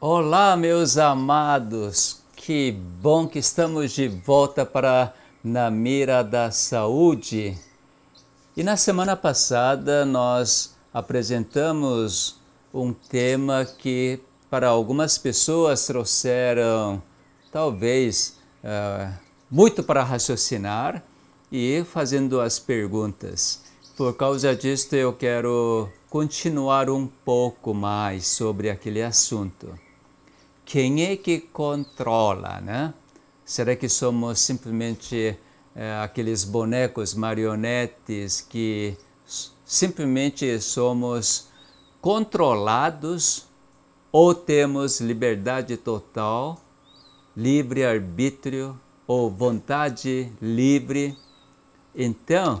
Olá, meus amados, que bom que estamos de volta para Na Mira da Saúde. E na semana passada nós apresentamos um tema que para algumas pessoas trouxeram talvez uh, muito para raciocinar e fazendo as perguntas. Por causa disto, eu quero continuar um pouco mais sobre aquele assunto quem é que controla, né? Será que somos simplesmente é, aqueles bonecos, marionetes que simplesmente somos controlados ou temos liberdade total, livre arbítrio ou vontade livre? Então,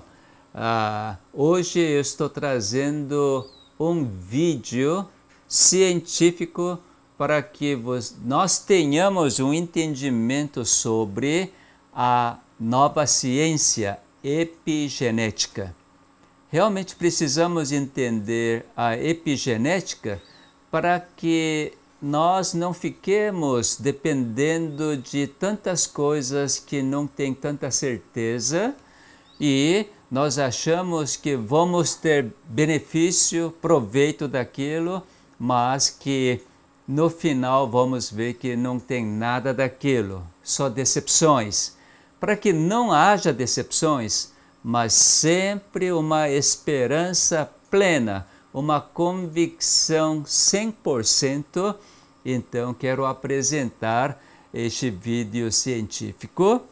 ah, hoje eu estou trazendo um vídeo científico para que nós tenhamos um entendimento sobre a nova ciência epigenética. Realmente precisamos entender a epigenética para que nós não fiquemos dependendo de tantas coisas que não tem tanta certeza e nós achamos que vamos ter benefício, proveito daquilo, mas que no final vamos ver que não tem nada daquilo, só decepções. Para que não haja decepções, mas sempre uma esperança plena, uma convicção 100%, então quero apresentar este vídeo científico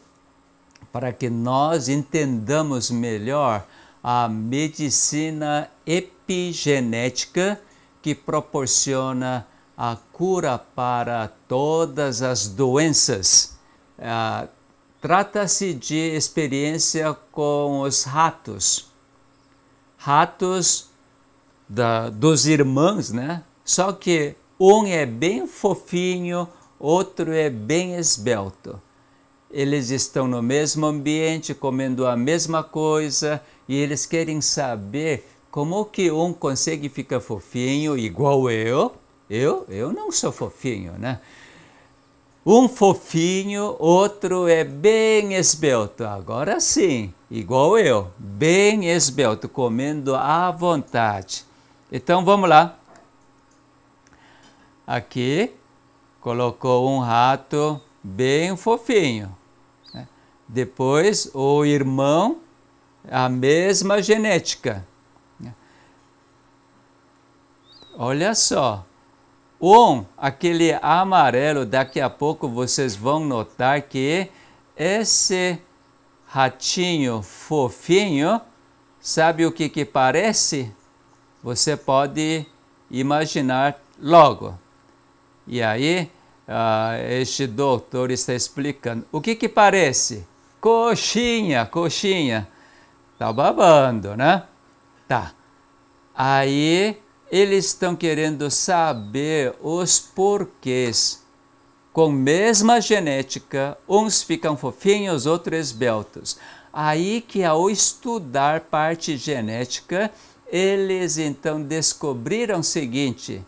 para que nós entendamos melhor a medicina epigenética que proporciona a cura para todas as doenças. Ah, Trata-se de experiência com os ratos. Ratos da, dos irmãos, né? Só que um é bem fofinho, outro é bem esbelto. Eles estão no mesmo ambiente, comendo a mesma coisa e eles querem saber como que um consegue ficar fofinho igual eu eu, eu não sou fofinho, né? Um fofinho, outro é bem esbelto. Agora sim, igual eu, bem esbelto, comendo à vontade. Então vamos lá. Aqui colocou um rato bem fofinho. Né? Depois o irmão, a mesma genética. Né? Olha só, um, aquele amarelo, daqui a pouco vocês vão notar que esse ratinho fofinho, sabe o que, que parece? Você pode imaginar logo. E aí, ah, este doutor está explicando. O que, que parece? Coxinha, coxinha. Tá babando, né? Tá. Aí eles estão querendo saber os porquês. Com mesma genética, uns ficam fofinhos, outros esbeltos. Aí que ao estudar parte genética, eles então descobriram o seguinte: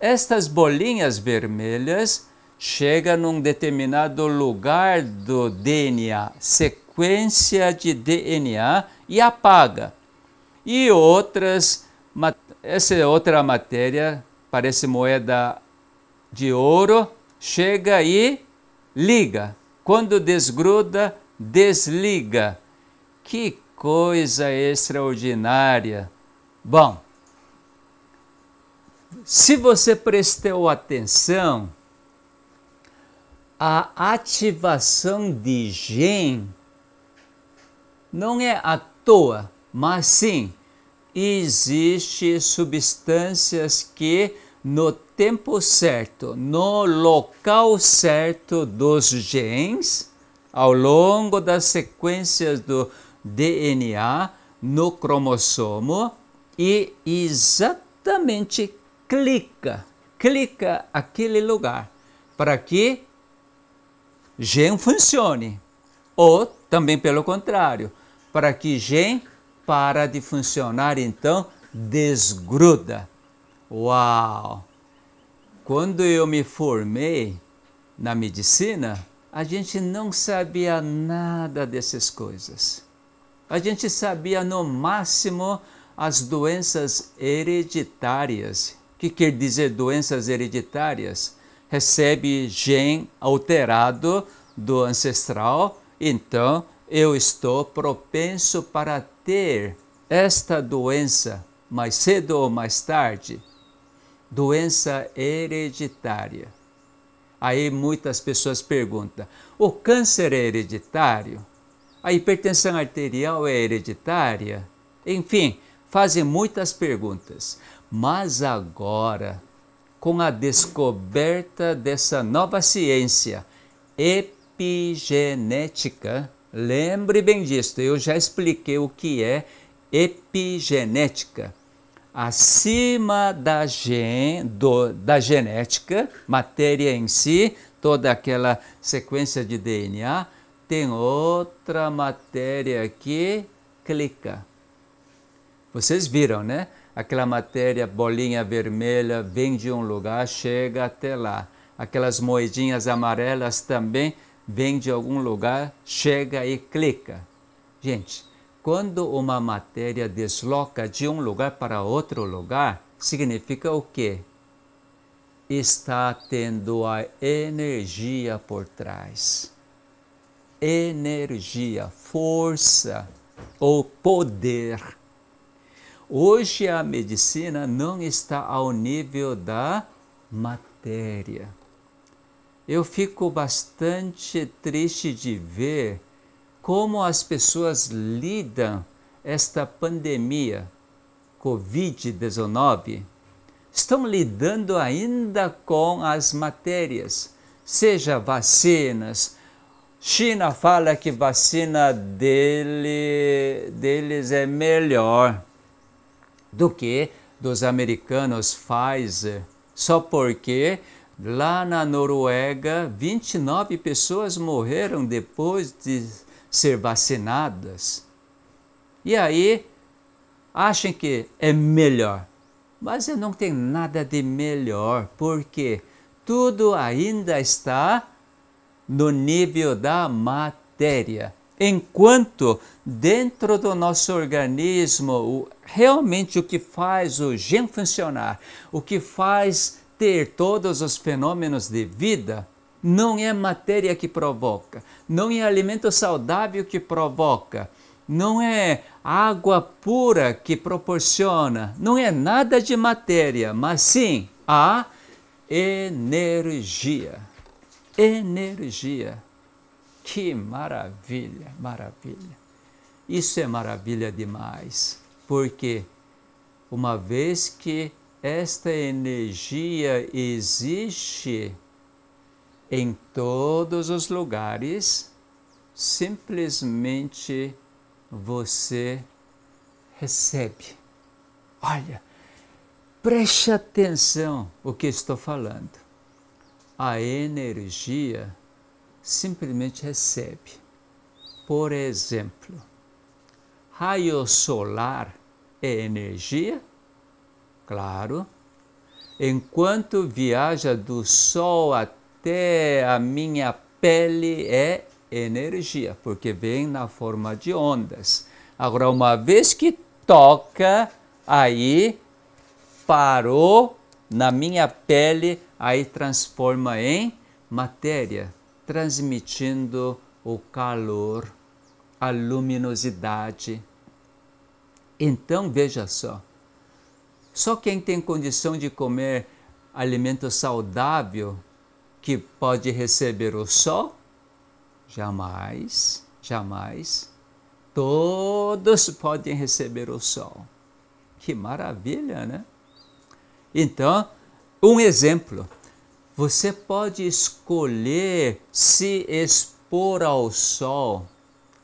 estas bolinhas vermelhas chegam num determinado lugar do DNA, sequência de DNA, e apaga. E outras essa é outra matéria, parece moeda de ouro, chega e liga. Quando desgruda, desliga. Que coisa extraordinária! Bom, se você prestou atenção, a ativação de gen não é à toa, mas sim existem substâncias que no tempo certo, no local certo dos genes, ao longo das sequências do DNA no cromossomo e exatamente clica, clica aquele lugar para que gene funcione. Ou também pelo contrário, para que gene para de funcionar, então desgruda. Uau! Quando eu me formei na medicina, a gente não sabia nada dessas coisas. A gente sabia no máximo as doenças hereditárias. O que quer dizer doenças hereditárias? Recebe gene alterado do ancestral, então eu estou propenso para ter esta doença mais cedo ou mais tarde, doença hereditária. Aí muitas pessoas perguntam: o câncer é hereditário? A hipertensão arterial é hereditária? Enfim, fazem muitas perguntas. Mas agora, com a descoberta dessa nova ciência epigenética, Lembre bem disso, eu já expliquei o que é epigenética. Acima da, gen, do, da genética, matéria em si, toda aquela sequência de DNA, tem outra matéria que clica. Vocês viram, né? Aquela matéria bolinha vermelha vem de um lugar, chega até lá. Aquelas moedinhas amarelas também vem de algum lugar, chega e clica. Gente, quando uma matéria desloca de um lugar para outro lugar, significa o quê? Está tendo a energia por trás. Energia, força ou poder. Hoje a medicina não está ao nível da matéria eu fico bastante triste de ver como as pessoas lidam esta pandemia Covid-19. Estão lidando ainda com as matérias, seja vacinas. China fala que vacina dele, deles é melhor do que dos americanos Pfizer, só porque Lá na Noruega, 29 pessoas morreram depois de ser vacinadas. E aí acham que é melhor. Mas eu não tenho nada de melhor, porque tudo ainda está no nível da matéria. Enquanto dentro do nosso organismo, realmente o que faz o gene funcionar, o que faz ter todos os fenômenos de vida, não é matéria que provoca, não é alimento saudável que provoca, não é água pura que proporciona, não é nada de matéria, mas sim a energia. Energia. Que maravilha, maravilha. Isso é maravilha demais, porque uma vez que esta energia existe em todos os lugares, simplesmente você recebe. Olha, preste atenção o que estou falando. A energia simplesmente recebe. Por exemplo, raio solar é energia? claro, enquanto viaja do sol até a minha pele é energia, porque vem na forma de ondas. Agora, uma vez que toca, aí parou na minha pele, aí transforma em matéria, transmitindo o calor, a luminosidade. Então veja só, só quem tem condição de comer alimento saudável que pode receber o sol? Jamais, jamais. Todos podem receber o sol. Que maravilha, né? Então, um exemplo. Você pode escolher se expor ao sol.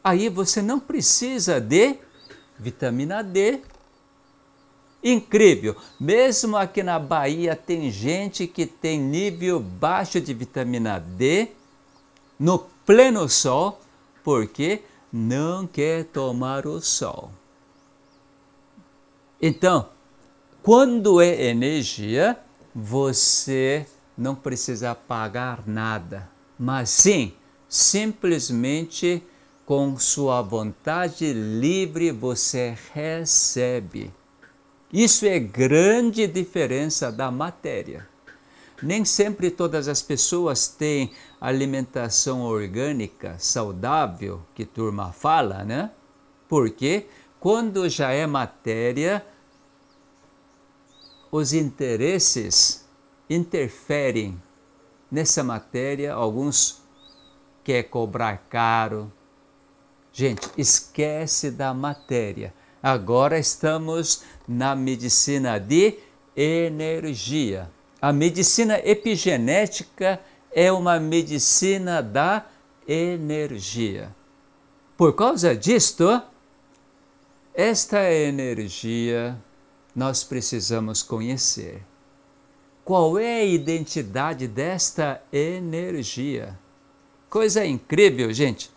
Aí você não precisa de vitamina D, incrível. Mesmo aqui na Bahia tem gente que tem nível baixo de vitamina D no pleno sol porque não quer tomar o sol. Então, quando é energia, você não precisa pagar nada, mas sim, simplesmente com sua vontade livre você recebe. Isso é grande diferença da matéria. Nem sempre todas as pessoas têm alimentação orgânica saudável, que turma fala, né? Porque quando já é matéria, os interesses interferem nessa matéria. Alguns quer cobrar caro. Gente, esquece da matéria. Agora estamos na medicina de energia. A medicina epigenética é uma medicina da energia. Por causa disto, esta energia nós precisamos conhecer. Qual é a identidade desta energia? Coisa incrível, gente.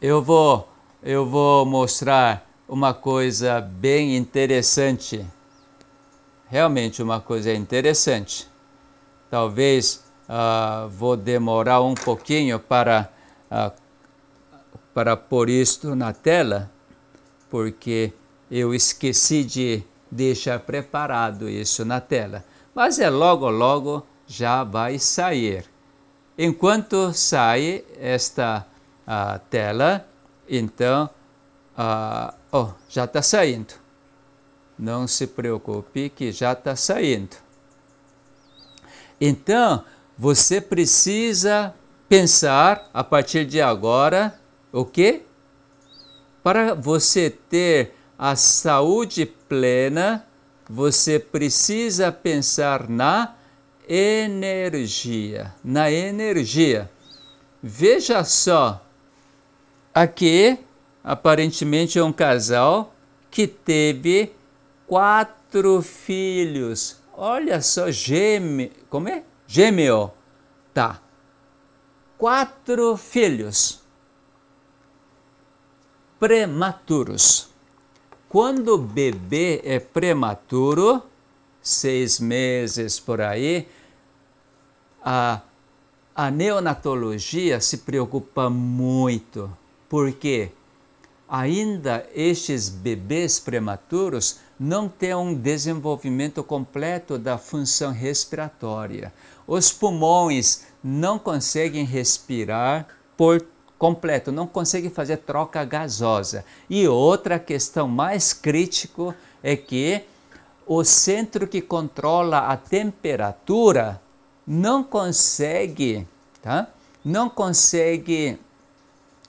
Eu vou eu vou mostrar uma coisa bem interessante. Realmente uma coisa interessante. Talvez uh, vou demorar um pouquinho para, uh, para pôr isto na tela, porque eu esqueci de deixar preparado isso na tela. Mas é logo, logo já vai sair. Enquanto sai esta uh, tela, então uh, Oh, já está saindo. Não se preocupe que já está saindo. Então, você precisa pensar a partir de agora o quê? Para você ter a saúde plena, você precisa pensar na energia, na energia. Veja só, aqui aparentemente é um casal que teve quatro filhos. Olha só, gêmeo. Como é? Gêmeo. Tá. Quatro filhos prematuros. Quando o bebê é prematuro, seis meses por aí, a, a neonatologia se preocupa muito. Por quê? Porque ainda estes bebês prematuros não têm um desenvolvimento completo da função respiratória. Os pulmões não conseguem respirar por completo, não conseguem fazer troca gasosa. E outra questão mais crítica é que o centro que controla a temperatura não consegue, tá? Não consegue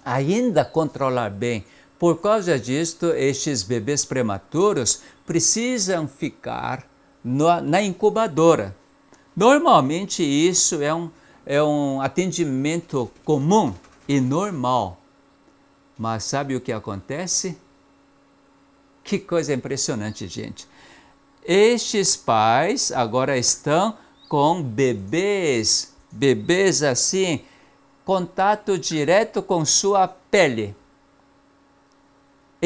ainda controlar bem por causa disto, estes bebês prematuros precisam ficar no, na incubadora. Normalmente, isso é um, é um atendimento comum e normal. Mas sabe o que acontece? Que coisa impressionante, gente. Estes pais agora estão com bebês, bebês assim, contato direto com sua pele.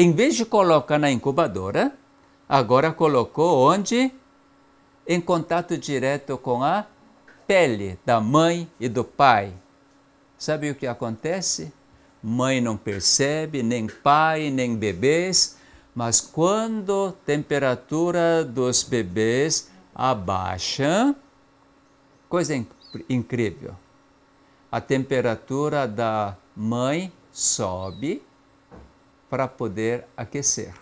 Em vez de colocar na incubadora, agora colocou onde? Em contato direto com a pele da mãe e do pai. Sabe o que acontece? Mãe não percebe, nem pai, nem bebês, mas quando a temperatura dos bebês abaixa, coisa incrível, a temperatura da mãe sobe para poder aquecer.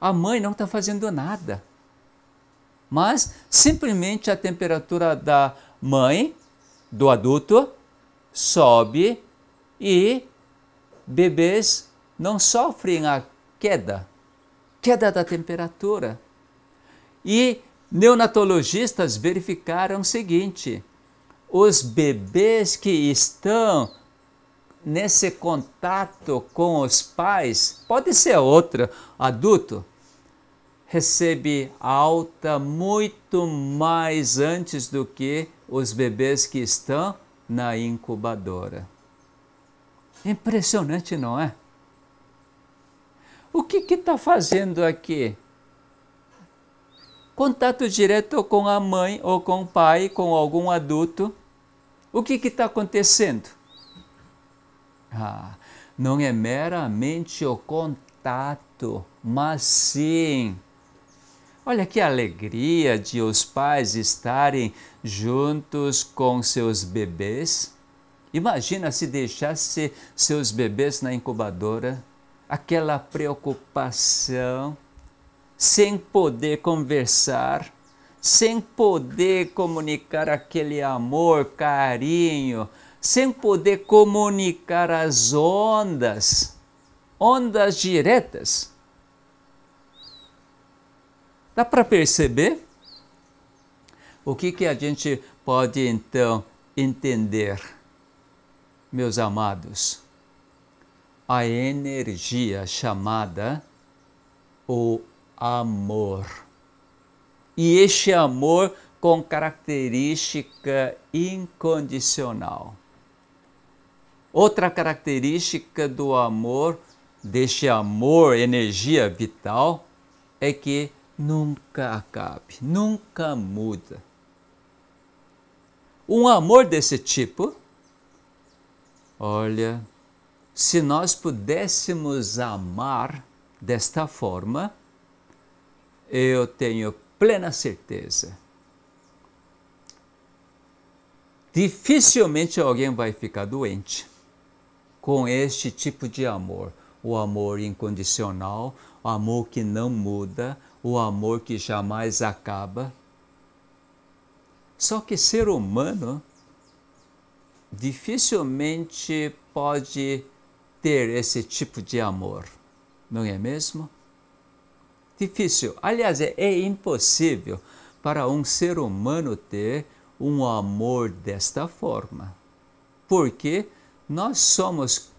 A mãe não está fazendo nada, mas simplesmente a temperatura da mãe, do adulto, sobe e bebês não sofrem a queda, queda da temperatura. E neonatologistas verificaram o seguinte: os bebês que estão nesse contato com os pais, pode ser outro adulto, recebe alta muito mais antes do que os bebês que estão na incubadora. Impressionante, não é? O que está fazendo aqui? Contato direto com a mãe ou com o pai, com algum adulto. O que está acontecendo? Ah, não é meramente o contato, mas sim. Olha que alegria de os pais estarem juntos com seus bebês. Imagina se deixasse seus bebês na incubadora, aquela preocupação, sem poder conversar, sem poder comunicar aquele amor, carinho, sem poder comunicar as ondas, ondas diretas. Dá para perceber? O que, que a gente pode então entender, meus amados? A energia chamada o amor. E este amor com característica incondicional. Outra característica do amor, deste amor, energia vital, é que nunca acabe, nunca muda. Um amor desse tipo, olha, se nós pudéssemos amar desta forma, eu tenho plena certeza. Dificilmente alguém vai ficar doente com este tipo de amor, o amor incondicional, o amor que não muda, o amor que jamais acaba. Só que ser humano dificilmente pode ter esse tipo de amor, não é mesmo? Difícil, aliás, é, é impossível para um ser humano ter um amor desta forma. Por quê? Porque nós somos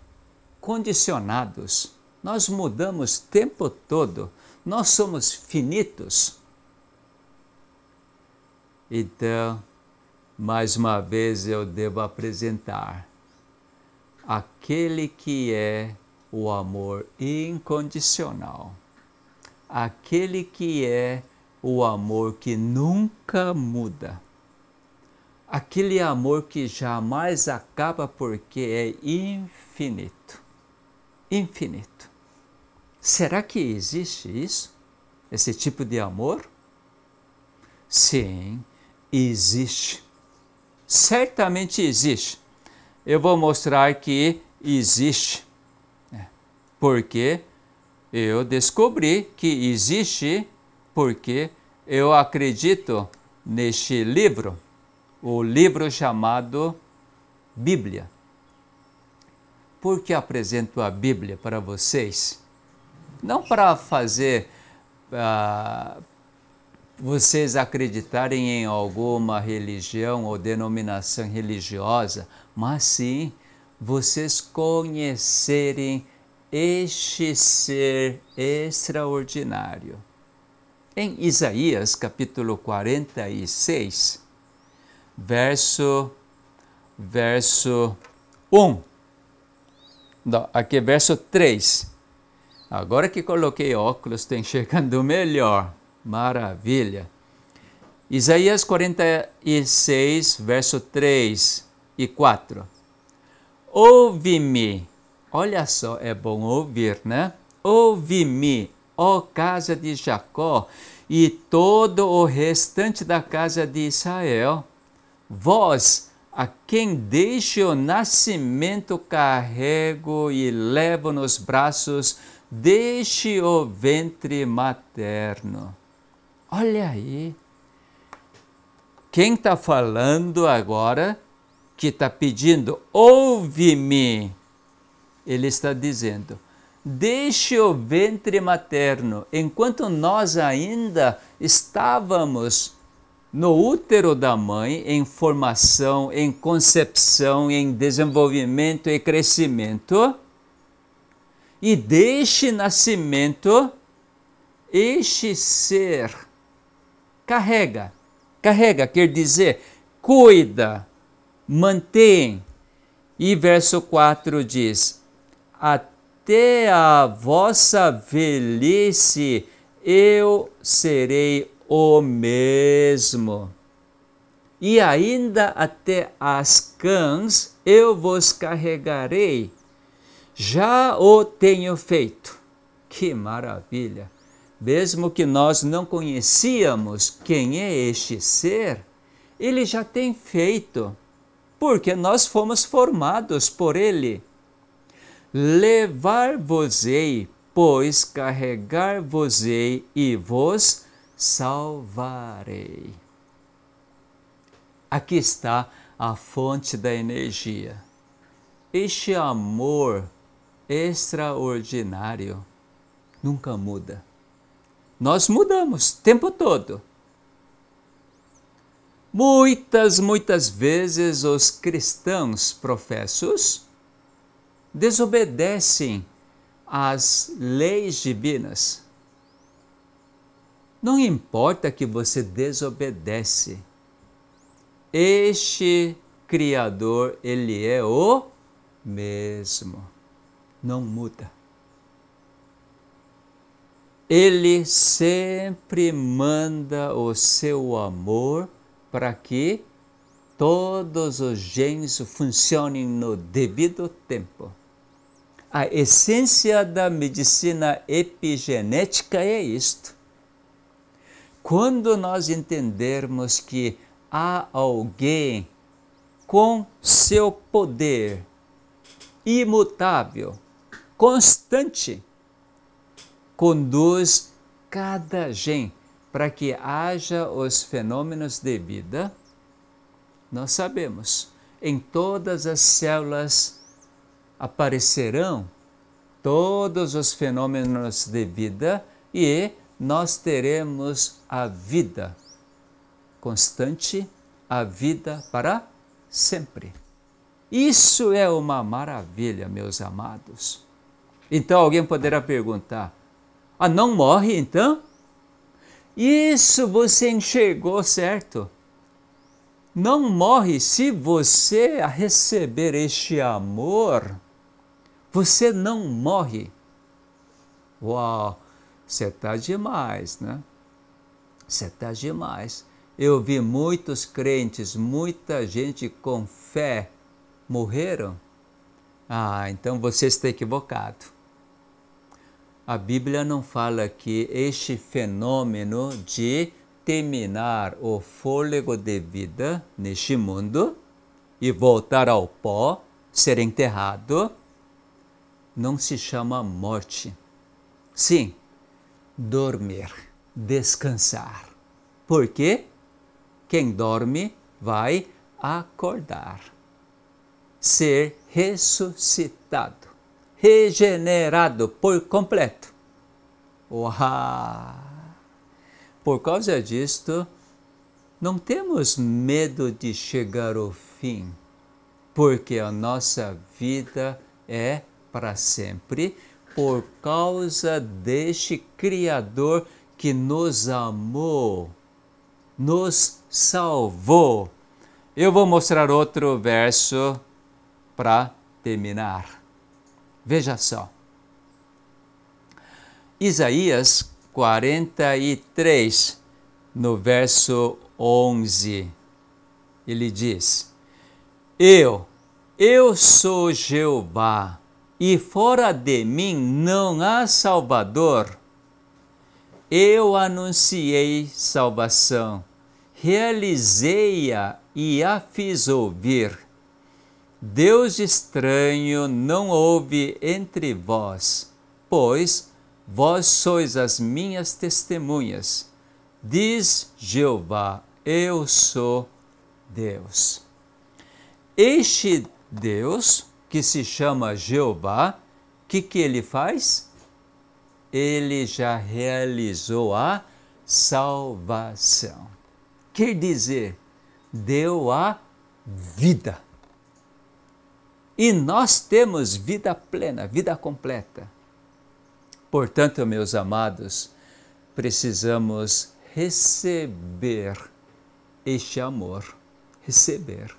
condicionados, nós mudamos o tempo todo, nós somos finitos. Então, mais uma vez eu devo apresentar aquele que é o amor incondicional, aquele que é o amor que nunca muda aquele amor que jamais acaba porque é infinito. Infinito. Será que existe isso? Esse tipo de amor? Sim, existe. Certamente existe. Eu vou mostrar que existe. É. Porque eu descobri que existe porque eu acredito neste livro o livro chamado Bíblia. Por que apresento a Bíblia para vocês? Não para fazer uh, vocês acreditarem em alguma religião ou denominação religiosa, mas sim vocês conhecerem este ser extraordinário. Em Isaías capítulo 46, verso, verso 1. Não, aqui é verso 3. Agora que coloquei óculos, estou enxergando melhor. Maravilha! Isaías 46, verso 3 e 4. Ouve-me. Olha só, é bom ouvir, né? Ouve-me, ó casa de Jacó, e todo o restante da casa de Israel Vós, a quem desde o nascimento carrego e levo nos braços, deixe o ventre materno. Olha aí. Quem está falando agora, que está pedindo, ouve-me, ele está dizendo, deixe o ventre materno, enquanto nós ainda estávamos no útero da mãe em formação, em concepção, em desenvolvimento e crescimento, e desde nascimento, este ser carrega. Carrega quer dizer cuida, mantém. E verso 4 diz: Até a vossa velhice eu serei o mesmo. E ainda até as cãs eu vos carregarei. Já o tenho feito. Que maravilha! Mesmo que nós não conhecíamos quem é este ser, ele já tem feito, porque nós fomos formados por ele. Levar-vos-ei, pois carregar-vos-ei e vos salvarei. Aqui está a fonte da energia. Este amor extraordinário nunca muda. Nós mudamos o tempo todo. Muitas, muitas vezes os cristãos professos desobedecem às leis divinas não importa que você desobedece. Este Criador, ele é o mesmo. Não muda. Ele sempre manda o seu amor para que todos os genes funcionem no devido tempo. A essência da medicina epigenética é isto. Quando nós entendermos que há alguém com seu poder imutável, constante, conduz cada gen para que haja os fenômenos de vida, nós sabemos, em todas as células aparecerão todos os fenômenos de vida e nós teremos a vida constante, a vida para sempre. Isso é uma maravilha, meus amados. Então alguém poderá perguntar: ah, não morre então? Isso você enxergou certo. Não morre se você receber este amor. Você não morre. Uau! Você está demais, né? Você está demais. Eu vi muitos crentes, muita gente com fé morreram. Ah, então você está equivocado. A Bíblia não fala que este fenômeno de terminar o fôlego de vida neste mundo e voltar ao pó, ser enterrado, não se chama morte. Sim, dormir, descansar. Porque quem dorme vai acordar, ser ressuscitado, regenerado por completo. Uau! Por causa disto, não temos medo de chegar ao fim, porque a nossa vida é para sempre por causa deste Criador que nos amou, nos salvou. Eu vou mostrar outro verso para terminar. Veja só. Isaías 43, no verso 11, ele diz: Eu, eu sou Jeová, e fora de mim não há Salvador. Eu anunciei salvação, realizei-a e a fiz ouvir. Deus estranho não houve entre vós, pois vós sois as minhas testemunhas. Diz Jeová, eu sou Deus. Este Deus que se chama Jeová, o que, que ele faz? Ele já realizou a salvação. Quer dizer, deu a vida. E nós temos vida plena, vida completa. Portanto, meus amados, precisamos receber este amor, receber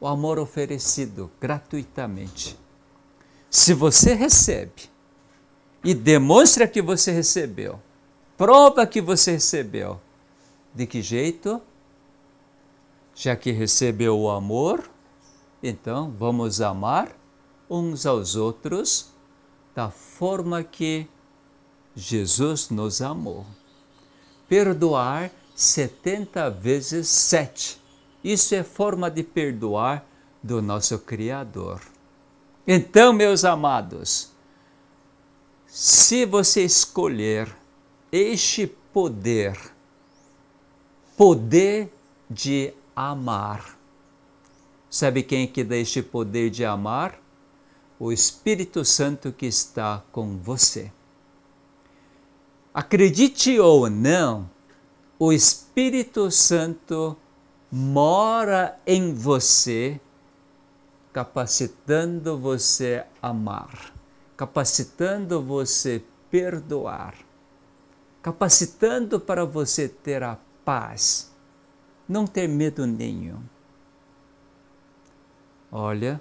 o amor oferecido gratuitamente. Se você recebe e demonstra que você recebeu, prova que você recebeu, de que jeito? Já que recebeu o amor, então vamos amar uns aos outros da forma que Jesus nos amou. Perdoar 70 vezes 7 isso é forma de perdoar do nosso Criador. Então, meus amados, se você escolher este poder, poder de amar, sabe quem que dá este poder de amar? O Espírito Santo que está com você. Acredite ou não, o Espírito Santo mora em você, capacitando você a amar, capacitando você perdoar, capacitando para você ter a paz, não ter medo nenhum. Olha,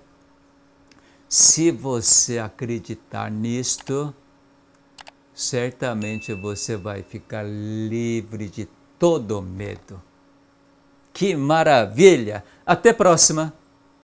se você acreditar nisto, certamente você vai ficar livre de todo medo. Que maravilha! Até próxima!